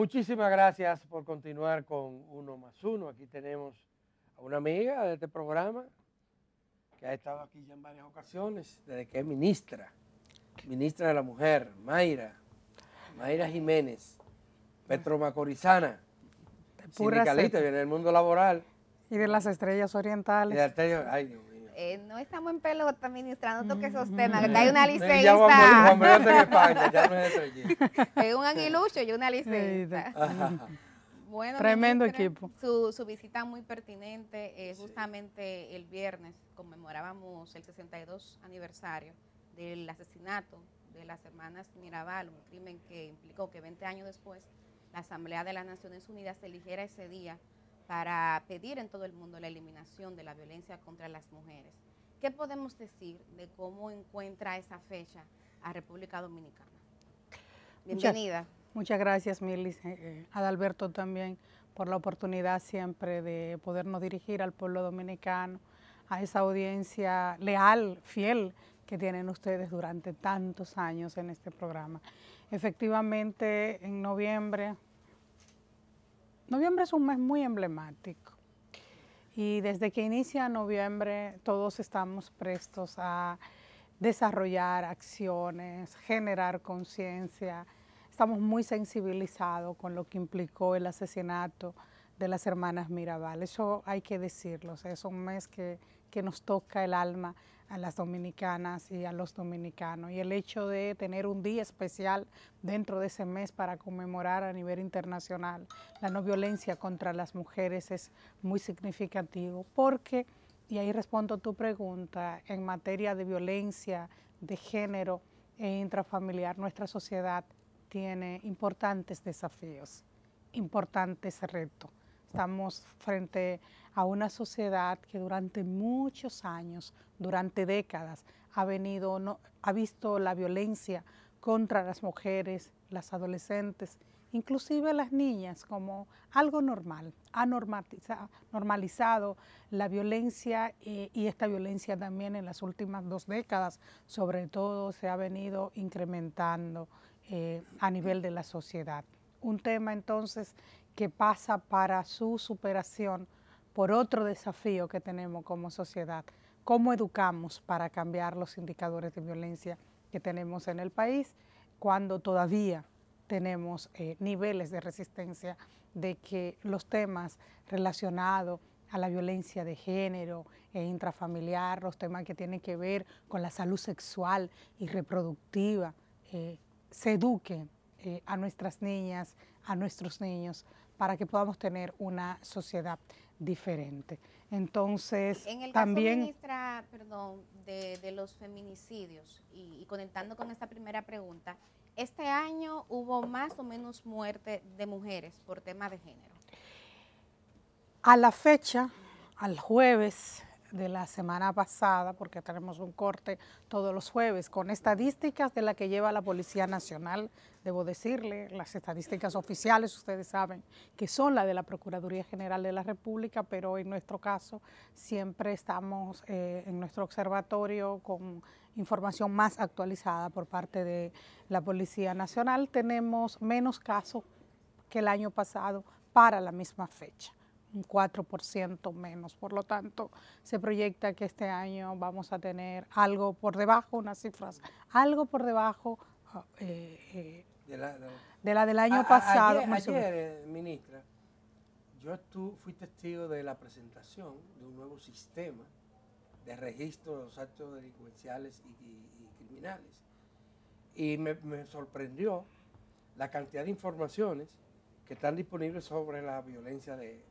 Muchísimas gracias por continuar con Uno más Uno. Aquí tenemos a una amiga de este programa que ha estado aquí ya en varias ocasiones, desde que es ministra, ministra de la Mujer, Mayra, Mayra Jiménez, Macorizana, sindicalista, viene del mundo laboral. Y de las estrellas orientales. Eh, no estamos en pelota ministrando esos temas. hay una liceísta. es un anguilucho y una liceísta. Tremendo equipo. Su, visita muy pertinente, es eh, justamente el viernes conmemorábamos el 62 aniversario del asesinato de las hermanas Mirabal, un crimen que implicó que 20 años después la Asamblea de las Naciones Unidas eligiera ese día para pedir en todo el mundo la eliminación de la violencia contra las mujeres. ¿Qué podemos decir de cómo encuentra esa fecha a República Dominicana? Bienvenida. Muchas, gracias, Milis, a eh, eh, Adalberto también, por la oportunidad siempre de podernos dirigir al pueblo dominicano, a esa audiencia leal, fiel que tienen ustedes durante tantos años en este programa. Efectivamente, en noviembre Noviembre es un mes muy emblemático y desde que inicia noviembre todos estamos prestos a desarrollar acciones, generar conciencia. Estamos muy sensibilizados con lo que implicó el asesinato de las hermanas Mirabal. Eso hay que decirlo, es un mes que, que nos toca el alma a las dominicanas y a los dominicanos. Y el hecho de tener un día especial dentro de ese mes para conmemorar a nivel internacional la no violencia contra las mujeres es muy significativo porque, y ahí respondo tu pregunta, en materia de violencia de género e intrafamiliar, nuestra sociedad tiene importantes desafíos, importantes retos. Estamos frente a una sociedad que durante muchos años, durante décadas, ha, venido, ha visto la violencia contra las mujeres, las adolescentes, inclusive las niñas, como algo normal. Ha normalizado la violencia eh, y esta violencia también en las últimas dos décadas, sobre todo, se ha venido incrementando eh, a nivel de la sociedad. Un tema entonces que pasa para su superación por otro desafío que tenemos como sociedad. ¿Cómo educamos para cambiar los indicadores de violencia que tenemos en el país cuando todavía tenemos eh, niveles de resistencia de que los temas relacionados a la violencia de género e intrafamiliar, los temas que tienen que ver con la salud sexual y reproductiva, eh, se eduquen eh, a nuestras niñas, a nuestros niños, para que podamos tener una sociedad diferente. Entonces, en el también... Caso, ministra, perdón, de, los feminicidios, y, conectando con esta primera pregunta, ¿este año hubo más o menos muerte de mujeres por tema de género? A la fecha, al jueves de la semana pasada, porque tenemos un corte todos los jueves, con estadísticas de la que lleva la Policía Nacional, debo decirle, las estadísticas oficiales, ustedes saben, que son las de la Procuraduría General de la República, pero en nuestro caso siempre estamos eh, en nuestro observatorio con información más actualizada por parte de la Policía Nacional. Tenemos menos casos que el año pasado para la misma fecha un 4% menos. Por lo tanto, se proyecta que este año vamos a tener algo por debajo, unas cifras, algo por debajo ah, eh, eh, de, la, del año pasado. Eh, ministra, yo tú fui testigo de la presentación de un nuevo sistema de registro de los actos delincuenciales y, criminales. Y me sorprendió la cantidad de informaciones que están disponibles sobre la violencia de,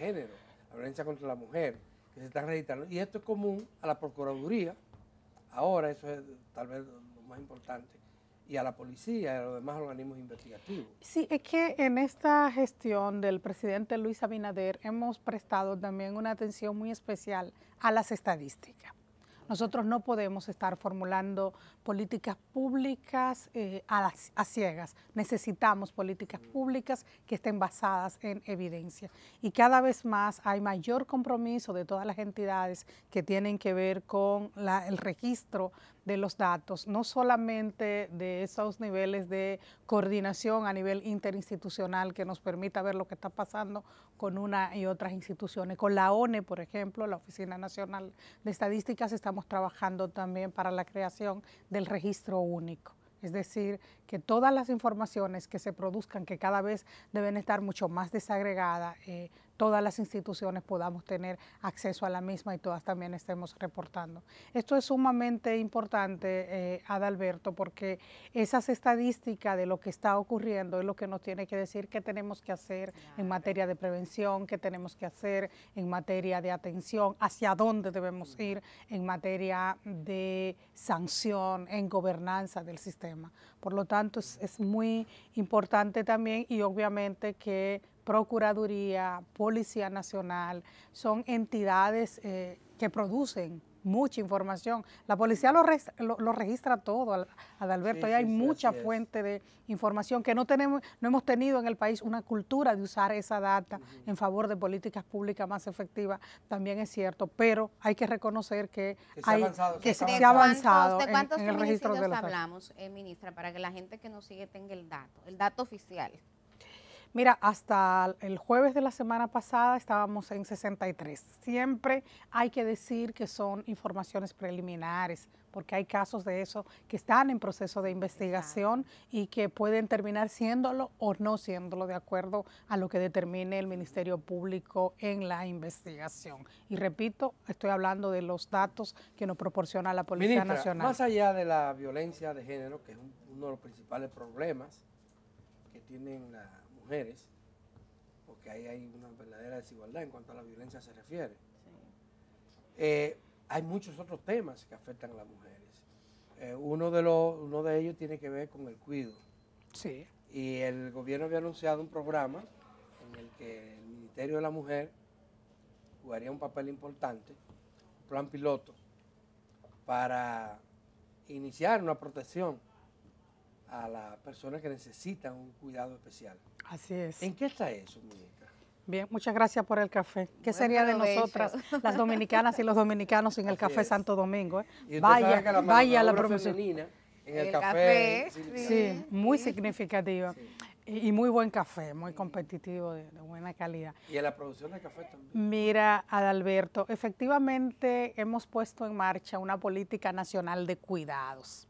género, la violencia contra la mujer, que se están registrando. Y esto es común a la Procuraduría, ahora eso es tal vez lo más importante, y a la policía y a los demás organismos investigativos. Sí, es que en esta gestión del presidente Luis Abinader hemos prestado también una atención muy especial a las estadísticas. Nosotros no podemos estar formulando políticas públicas eh, a, ciegas. Necesitamos políticas públicas que estén basadas en evidencia. Y cada vez más hay mayor compromiso de todas las entidades que tienen que ver con el registro de los datos, no solamente de esos niveles de coordinación a nivel interinstitucional que nos permita ver lo que está pasando con una y otras instituciones. Con la ONE, por ejemplo, la Oficina Nacional de Estadísticas, estamos trabajando también para la creación del registro único. Es decir, que todas las informaciones que se produzcan, que cada vez deben estar mucho más desagregadas, eh, todas las instituciones podamos tener acceso a la misma y todas también estemos reportando. Esto es sumamente importante, eh, Adalberto, porque esas estadísticas de lo que está ocurriendo es lo que nos tiene que decir qué tenemos que hacer en materia de prevención, qué tenemos que hacer en materia de atención, hacia dónde debemos ir en materia de sanción, en gobernanza del sistema. Por lo tanto, es muy importante también y obviamente que Procuraduría, Policía Nacional, son entidades eh, que producen mucha información. La policía lo, registra todo, Adalberto, y hay mucha fuente de información que no tenemos, no hemos tenido en el país una cultura de usar esa data en favor de políticas públicas más efectivas, también es cierto, pero hay que reconocer que, se, ha avanzado, que se, avanzado, cuántos, en, el registro de hablamos, eh, ministra, para que la gente que nos sigue tenga el dato, el dato oficial? Mira, hasta el jueves de la semana pasada estábamos en 63. Siempre hay que decir que son informaciones preliminares, porque hay casos de eso que están en proceso de investigación y que pueden terminar siéndolo o no siéndolo de acuerdo a lo que determine el Ministerio Público en la investigación. Y repito, estoy hablando de los datos que nos proporciona la Policía Nacional. Más allá de la violencia de género, que es uno de los principales problemas que tienen la mujeres, porque ahí hay una verdadera desigualdad en cuanto a la violencia se refiere. Eh, hay muchos otros temas que afectan a las mujeres. Eh, uno, de los, uno de ellos tiene que ver con el cuido. Y el gobierno había anunciado un programa en el que el Ministerio de la Mujer jugaría un papel importante, un plan piloto, para iniciar una protección a las personas que necesitan un cuidado especial. Así es. ¿En qué está eso, Mónica? Bien, muchas gracias por el café. ¿Qué sería de nosotras, las dominicanas y los dominicanos, sin eh? el café Santo Domingo? vaya, vaya la promoción. en el, café. Sí, muy significativa. Y, muy buen café, muy competitivo, de, buena calidad. ¿Y en la producción de café también? Mira, Adalberto, efectivamente hemos puesto en marcha una política nacional de cuidados.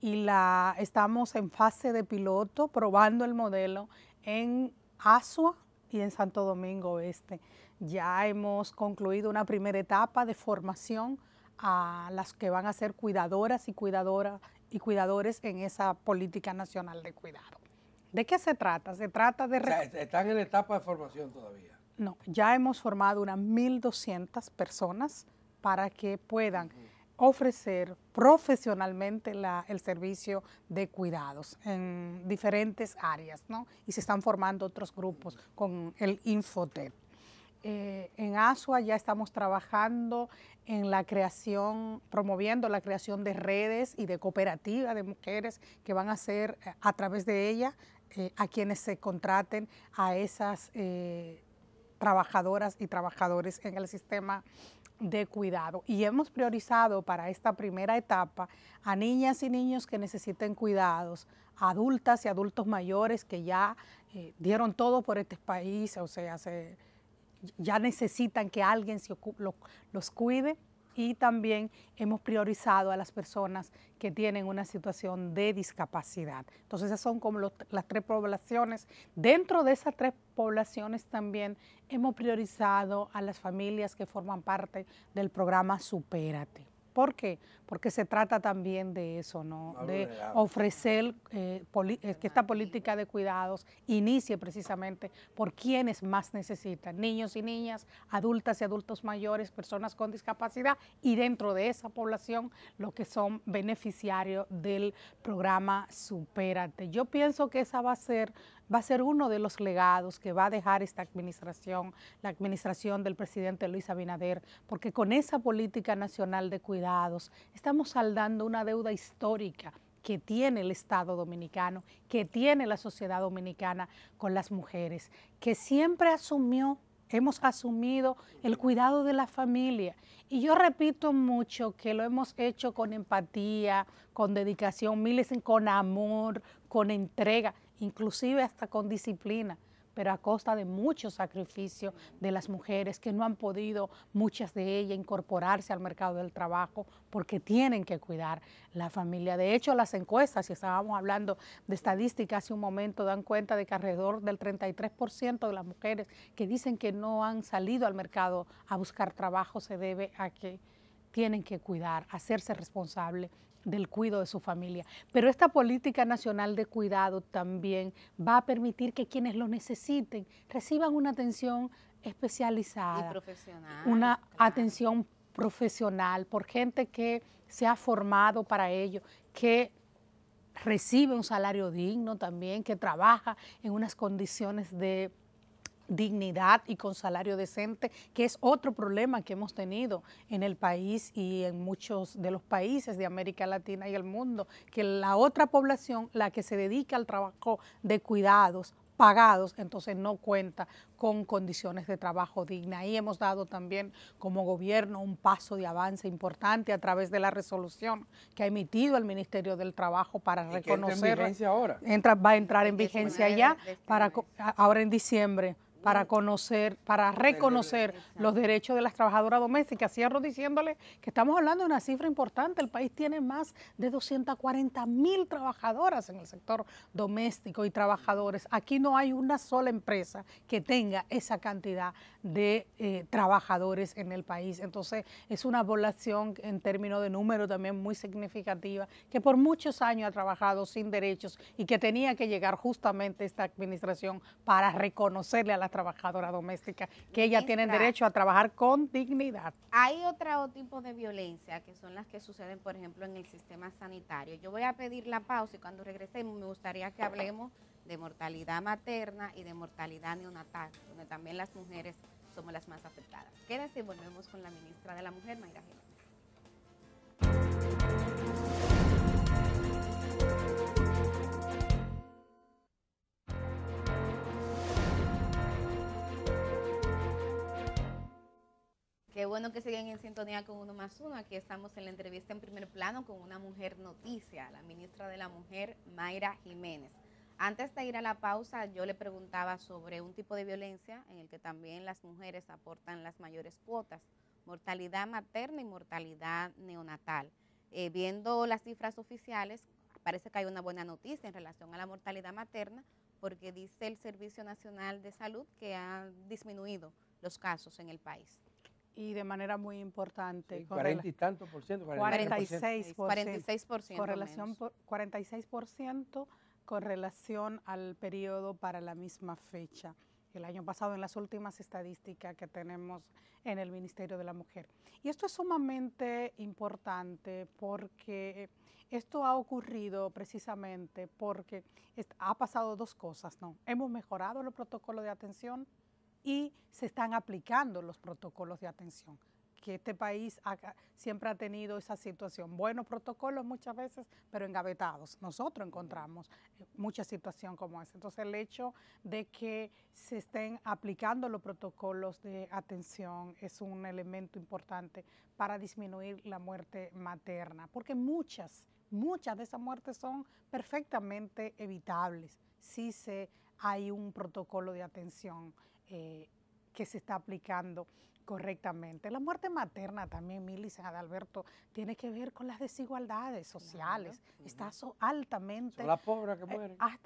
Y la estamos en fase de piloto, probando el modelo en Asua y en Santo Domingo Este. Ya hemos concluido una primera etapa de formación a las que van a ser cuidadoras y, cuidadoras y cuidadores en esa política nacional de cuidado. ¿De qué se trata? Se trata de... ¿Están en etapa de formación todavía? No, ya hemos formado unas 1.200 personas para que puedan ofrecer profesionalmente el servicio de cuidados en diferentes áreas, ¿no? Y se están formando otros grupos con el Infotel. Eh, en ASUA ya estamos trabajando en la creación, promoviendo la creación de redes y de cooperativas de mujeres que van a ser eh, a través de ella eh, a quienes se contraten a esas trabajadoras y trabajadores en el sistema de cuidado. Y hemos priorizado para esta primera etapa a niñas y niños que necesiten cuidados, adultas y adultos mayores que ya eh, dieron todo por este país, o sea, ya necesitan que alguien se los cuide y también hemos priorizado a las personas que tienen una situación de discapacidad. Entonces esas son como las tres poblaciones. Dentro de esas tres poblaciones también hemos priorizado a las familias que forman parte del programa Supérate. ¿Por qué? porque se trata también de eso, ¿no? de ofrecer eh, que esta política de cuidados inicie precisamente por quienes más necesitan, niños y niñas, adultas y adultos mayores, personas con discapacidad y dentro de esa población los que son beneficiarios del programa Supérate. Yo pienso que esa va a ser va a ser uno de los legados que va a dejar esta administración, la administración del presidente Luis Abinader, porque con esa política nacional de cuidados, estamos saldando una deuda histórica que tiene el Estado dominicano, que tiene la sociedad dominicana con las mujeres, que siempre asumió, hemos asumido el cuidado de la familia. Y yo repito mucho que lo hemos hecho con empatía, con dedicación, miles con amor, con entrega, inclusive hasta con disciplina pero a costa de mucho sacrificio de las mujeres que no han podido, muchas de ellas, incorporarse al mercado del trabajo porque tienen que cuidar la familia. De hecho, las encuestas, si estábamos hablando de estadísticas hace un momento, dan cuenta de que alrededor del 33% de las mujeres que dicen que no han salido al mercado a buscar trabajo se debe a que tienen que cuidar, hacerse responsable del cuidado de su familia. Pero esta política nacional de cuidado también va a permitir que quienes lo necesiten reciban una atención especializada. Una atención profesional por gente que se ha formado para ello, que recibe un salario digno también, que trabaja en unas condiciones de dignidad y con salario decente, que es otro problema que hemos tenido en el país y en muchos de los países de América Latina y el mundo, que la otra población, la que se dedica al trabajo de cuidados, pagados, entonces no cuenta con condiciones de trabajo digna. Y hemos dado también como gobierno un paso de avance importante a través de la resolución que ha emitido el Ministerio del Trabajo para reconocer. Entra, va a entrar en vigencia ya, para, ahora en diciembre para conocer, para reconocer los derechos de las trabajadoras domésticas. Cierro diciéndole que estamos hablando de una cifra importante. El país tiene más de 240 mil trabajadoras en el sector doméstico y trabajadores. Aquí no hay una sola empresa que tenga esa cantidad de eh, trabajadores en el país. Entonces es una población en términos de número también muy significativa que por muchos años ha trabajado sin derechos y que tenía que llegar justamente esta administración para reconocerle a las trabajadora doméstica que ellas tienen derecho a trabajar con dignidad. Hay otro tipo de violencia que son las que suceden, por ejemplo, en el sistema sanitario. Yo voy a pedir la pausa y cuando regresemos me gustaría que hablemos de mortalidad materna y de mortalidad neonatal, donde también las mujeres somos las más afectadas. Quédese y volvemos con la ministra de la Mujer, Mayra Gil. Qué bueno que siguen en sintonía con Uno más Uno. Aquí estamos en la entrevista en primer plano con una mujer noticia, la ministra de la Mujer, Mayra Jiménez. Antes de ir a la pausa, yo le preguntaba sobre un tipo de violencia en el que también las mujeres aportan las mayores cuotas, mortalidad materna y mortalidad neonatal. Eh, viendo las cifras oficiales, parece que hay una buena noticia en relación a la mortalidad materna, porque dice el Servicio Nacional de Salud que han disminuido los casos en el país y de manera muy importante. 40 y tanto por ciento. 46 por ciento. 46 por ciento. Con relación por, 46 con relación al periodo para la misma fecha. El año pasado, en las últimas estadísticas que tenemos en el Ministerio de la Mujer. Y esto es sumamente importante porque esto ha ocurrido precisamente porque ha pasado dos cosas, ¿no? Hemos mejorado los protocolos de atención y se están aplicando los protocolos de atención que este país siempre ha tenido esa situación. Buenos protocolos muchas veces, pero engavetados. Nosotros encontramos eh, mucha situación como esa. Entonces el hecho de que se estén aplicando los protocolos de atención es un elemento importante para disminuir la muerte materna, porque muchas, muchas de esas muertes son perfectamente evitables si se, hay un protocolo de atención eh, que se está aplicando Correctamente. La muerte materna también, Milis Adalberto, tiene que ver con las desigualdades sociales. Está altamente...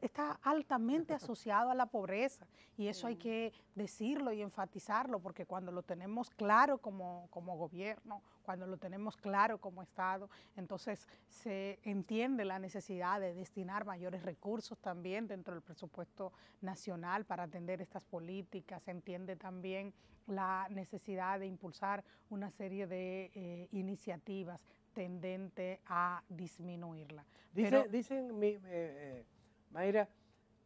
está altamente asociado a la pobreza y eso hay que decirlo y enfatizarlo porque cuando lo tenemos claro como, como gobierno, cuando lo tenemos claro como Estado, entonces se entiende la necesidad de destinar mayores recursos también dentro del presupuesto nacional para atender estas políticas, se entiende también la necesidad de impulsar una serie de eh, iniciativas tendente a disminuirla. Dice, dicen, eh, eh, Mayra,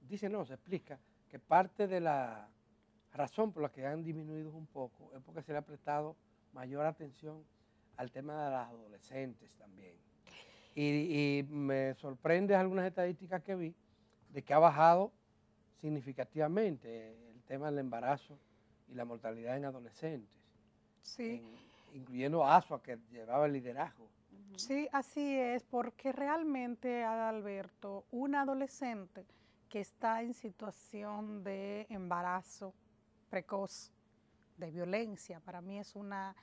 dice, no, se explica que parte de la razón por la que han disminuido un poco es porque se le ha prestado mayor atención al tema de las adolescentes también. Y, y me sorprende algunas estadísticas que vi de que ha bajado significativamente el tema del embarazo y la mortalidad en adolescentes. Sí. incluyendo a Asua, que llevaba el liderazgo. Sí, así es, porque realmente, Adalberto, un adolescente que está en situación de embarazo precoz, de violencia, para mí es una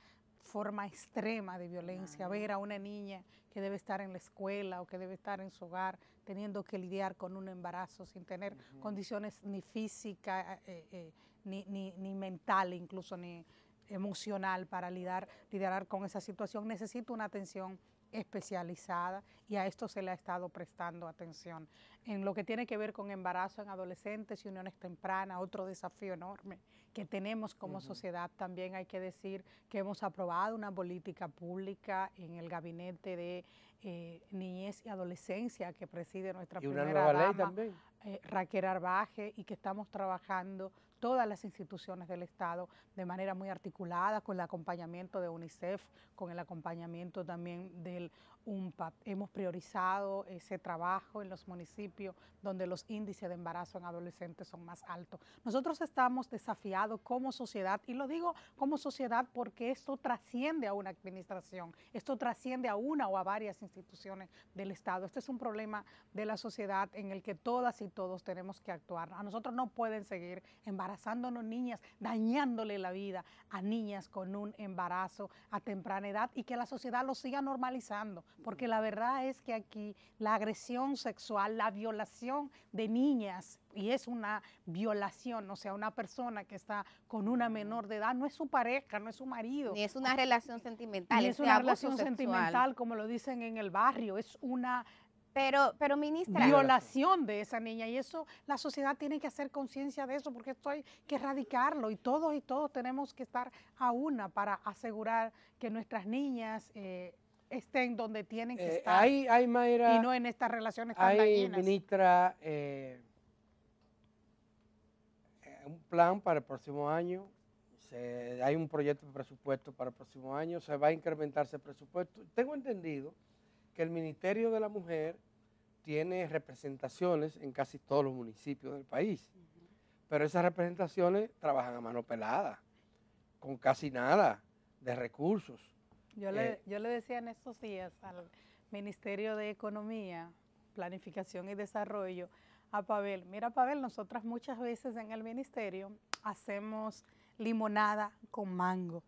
forma extrema de violencia, ver a una niña que debe estar en la escuela o que debe estar en su hogar teniendo que lidiar con un embarazo sin tener condiciones ni física, eh, eh, ni, ni, mental, incluso ni emocional para lidiar, liderar con esa situación, necesita una atención especializada y a esto se le ha estado prestando atención. En lo que tiene que ver con embarazo en adolescentes y uniones tempranas, otro desafío enorme que tenemos como sociedad, también hay que decir que hemos aprobado una política pública en el gabinete de eh, niñez y adolescencia que preside nuestra primera eh, Raquel Arbaje, y que estamos trabajando todas las instituciones del Estado de manera muy articulada, con el acompañamiento de UNICEF, con el acompañamiento también del Hemos priorizado ese trabajo en los municipios donde los índices de embarazo en adolescentes son más altos. Nosotros estamos desafiados como sociedad, y lo digo como sociedad porque esto trasciende a una administración, esto trasciende a una o a varias instituciones del Estado. Este es un problema de la sociedad en el que todas y todos tenemos que actuar. A nosotros no pueden seguir embarazándonos niñas, dañándole la vida a niñas con un embarazo a temprana edad y que la sociedad lo siga normalizando porque la verdad es que aquí la agresión sexual, la violación de niñas, y es una violación, o sea, una persona que está con una menor de edad, no es su pareja, no es su marido. Ni es una relación sentimental. Ni es una relación sentimental, como lo dicen en el barrio, es una pero, pero Violación de esa niña. Y eso, la sociedad tiene que hacer conciencia de eso, porque esto hay que erradicarlo. Y todos y todos tenemos que estar a una para asegurar que nuestras niñas eh, estén donde tienen que eh, estar. Hay, hay y no en estas relaciones tan hay, ministra, eh, eh, un plan para el próximo año, hay un proyecto de presupuesto para el próximo año, se va a incrementar el presupuesto. Tengo entendido que el Ministerio de la Mujer tiene representaciones en casi todos los municipios del país, pero esas representaciones trabajan a mano pelada, con casi nada de recursos. Yo, le, eh, yo le decía en estos días al Ministerio de Economía, Planificación y Desarrollo, a Pavel, mira Pavel, nosotras muchas veces en el ministerio hacemos limonada con mango,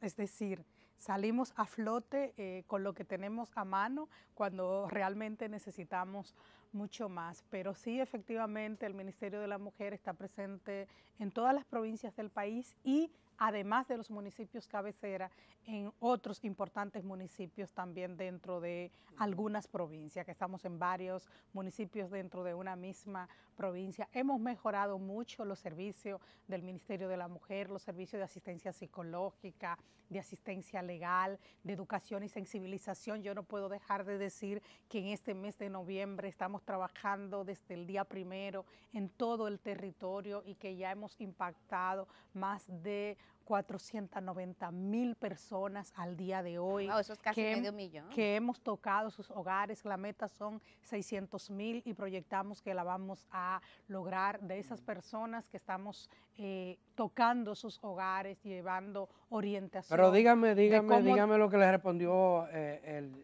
es decir, salimos a flote eh, con lo que tenemos a mano cuando realmente necesitamos mucho más, pero sí efectivamente el Ministerio de la Mujer está presente en todas las provincias del país y además de los municipios cabecera, en otros importantes municipios también dentro de algunas provincias, que estamos en varios municipios dentro de una misma provincia. Hemos mejorado mucho los servicios del Ministerio de la Mujer, los servicios de asistencia psicológica, de asistencia legal, de educación y sensibilización. Yo no puedo dejar de decir que en este mes de noviembre estamos trabajando desde el día primero en todo el territorio y que ya hemos impactado más de 490 mil personas al día de hoy. que, hemos tocado sus hogares. La meta son 600 mil y proyectamos que la vamos a lograr de esas mm. personas que estamos eh, tocando sus hogares, llevando orientación. Pero dígame, dígame, dígame lo que le respondió eh, el,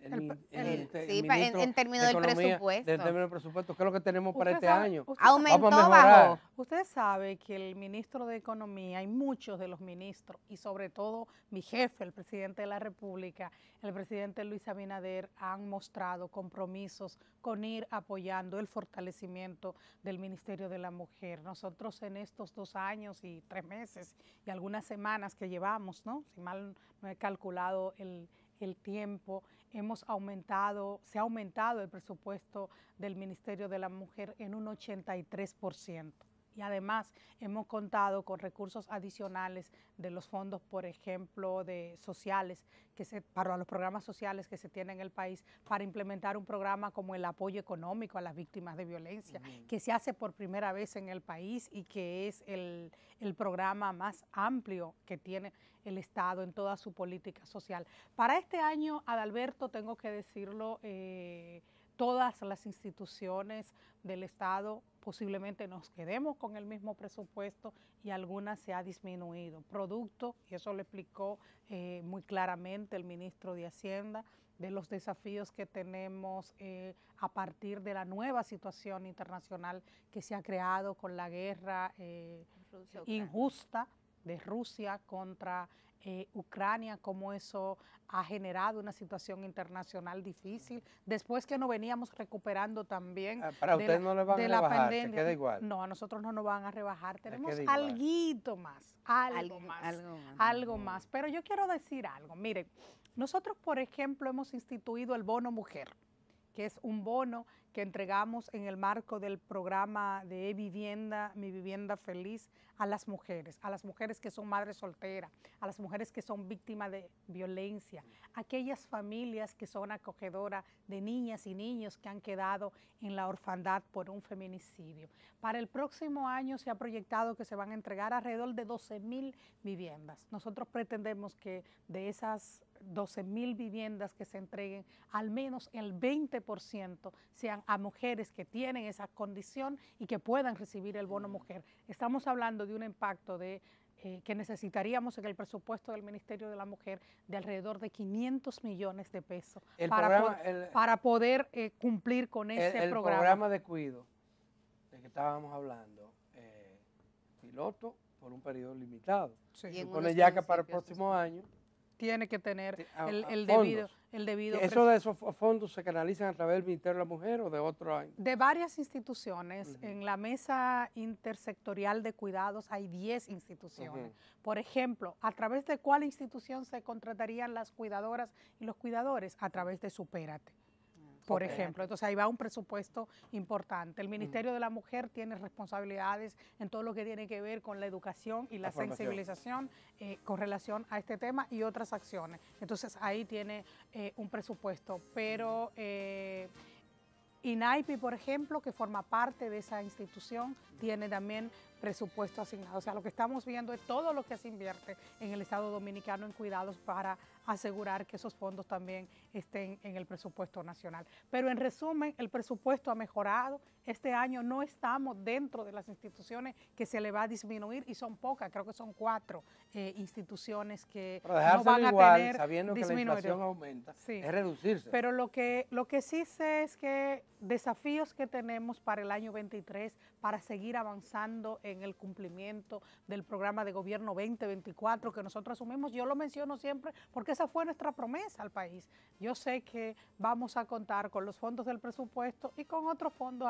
Sí, en, términos del presupuesto. En términos presupuesto, ¿qué es lo que tenemos para este año? aumentó, bajó. Usted sabe que el ministro de Economía y muchos de los ministros y sobre todo mi jefe, el presidente de la República, el presidente Luis Abinader, han mostrado compromisos con ir apoyando el fortalecimiento del Ministerio de la Mujer. Nosotros en estos dos años y tres meses y algunas semanas que llevamos, ¿no? si mal no he calculado el, tiempo, hemos aumentado, se ha aumentado el presupuesto del Ministerio de la Mujer en un 83% y además hemos contado con recursos adicionales de los fondos, por ejemplo, de sociales, que se, para los programas sociales que se tienen en el país, para implementar un programa como el apoyo económico a las víctimas de violencia, que se hace por primera vez en el país y que es el, programa más amplio que tiene el Estado en toda su política social. Para este año, Adalberto, tengo que decirlo, eh, todas las instituciones del Estado posiblemente nos quedemos con el mismo presupuesto y algunas se ha disminuido. Producto, y eso lo explicó eh, muy claramente el ministro de Hacienda, de los desafíos que tenemos eh, a partir de la nueva situación internacional que se ha creado con la guerra eh, injusta de Rusia contra eh, Ucrania, cómo eso ha generado una situación internacional difícil, después que nos veníamos recuperando también ah, para de, la, no van a pandemia. igual. No, a nosotros no nos van a rebajar, tenemos algo, más, algo, más, más. Pero yo quiero decir algo, Miren, nosotros por ejemplo hemos instituido el bono mujer es un bono que entregamos en el marco del programa de vivienda, Mi Vivienda Feliz, a las mujeres, a las mujeres que son madres solteras, a las mujeres que son víctimas de violencia, aquellas familias que son acogedoras de niñas y niños que han quedado en la orfandad por un feminicidio. Para el próximo año se ha proyectado que se van a entregar alrededor de 12 mil viviendas. Nosotros pretendemos que de esas 12 mil viviendas que se entreguen, al menos el 20% sean a mujeres que tienen esa condición y que puedan recibir el bono mm. mujer. Estamos hablando de un impacto de eh, que necesitaríamos en el presupuesto del Ministerio de la Mujer de alrededor de 500 millones de pesos para, poder eh, cumplir con ese programa. El programa de cuido de que estábamos hablando, eh, piloto por un periodo limitado. Sí. Se el ya que para el próximo año tiene que tener el, debido, el debido. ¿Eso de esos fondos se canalizan a través del Ministerio de la Mujer o de otro De varias instituciones. En la mesa intersectorial de cuidados hay 10 instituciones. Por ejemplo, ¿a través de cuál institución se contratarían las cuidadoras y los cuidadores? A través de Supérate por ejemplo. Entonces ahí va un presupuesto importante. El Ministerio de la Mujer tiene responsabilidades en todo lo que tiene que ver con la educación y la, sensibilización eh, con relación a este tema y otras acciones. Entonces ahí tiene eh, un presupuesto, pero... Eh, INAIPI, por ejemplo, que forma parte de esa institución, tiene también presupuesto asignado. O sea, lo que estamos viendo es todo lo que se invierte en el Estado Dominicano en cuidados para asegurar que esos fondos también estén en el presupuesto nacional. Pero en resumen, el presupuesto ha mejorado. Este año no estamos dentro de las instituciones que se le va a disminuir y son pocas, creo que son cuatro eh, instituciones que no van a tener sabiendo aumenta, es reducirse. Pero lo que, lo que sí sé es que desafíos que tenemos para el año 23 para seguir avanzando en el cumplimiento del programa de gobierno 2024 que nosotros asumimos. Yo lo menciono siempre porque esa fue nuestra promesa al país. Yo sé que vamos a contar con los fondos del presupuesto y con otros fondos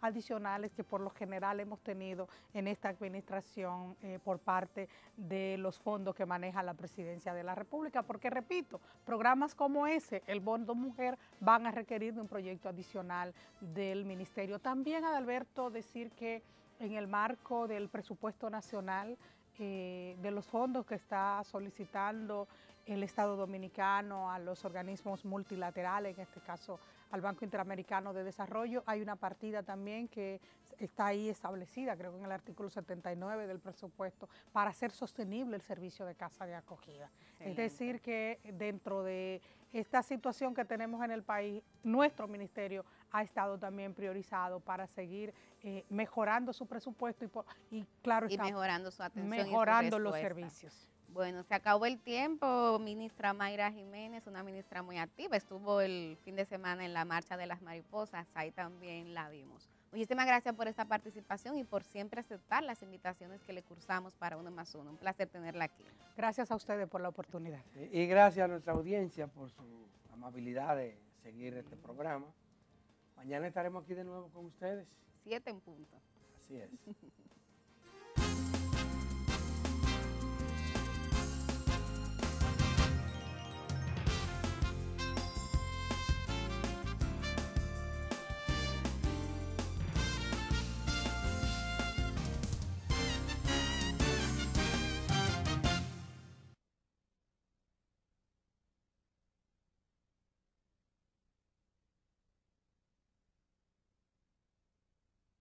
adicionales que por lo general hemos tenido en esta administración eh, por parte de los fondos que maneja la presidencia de la República. Porque repito, programas como ese, el Bondo Mujer, van a requerir de un proyecto adicional del ministerio. También Adalberto decir que en el marco del presupuesto nacional, eh, de los fondos que está solicitando el Estado Dominicano a los organismos multilaterales, en este caso al Banco Interamericano de Desarrollo. Hay una partida también que está ahí establecida, creo que en el artículo 79 del presupuesto, para hacer sostenible el servicio de casa de acogida. Es decir, que dentro de esta situación que tenemos en el país, nuestro ministerio ha estado también priorizado para seguir eh, mejorando su presupuesto y, y claro y mejorando su atención y los servicios. Bueno, se acabó el tiempo, ministra Mayra Jiménez, una ministra muy activa, estuvo el fin de semana en la Marcha de las Mariposas, ahí también la vimos. Muchísimas gracias por esta participación y por siempre aceptar las invitaciones que le cursamos para Uno más Uno. Un placer tenerla aquí. Gracias a ustedes por la oportunidad. Y gracias a nuestra audiencia por su amabilidad de seguir este programa. Mañana estaremos aquí de nuevo con ustedes. Siete en punto. Así es.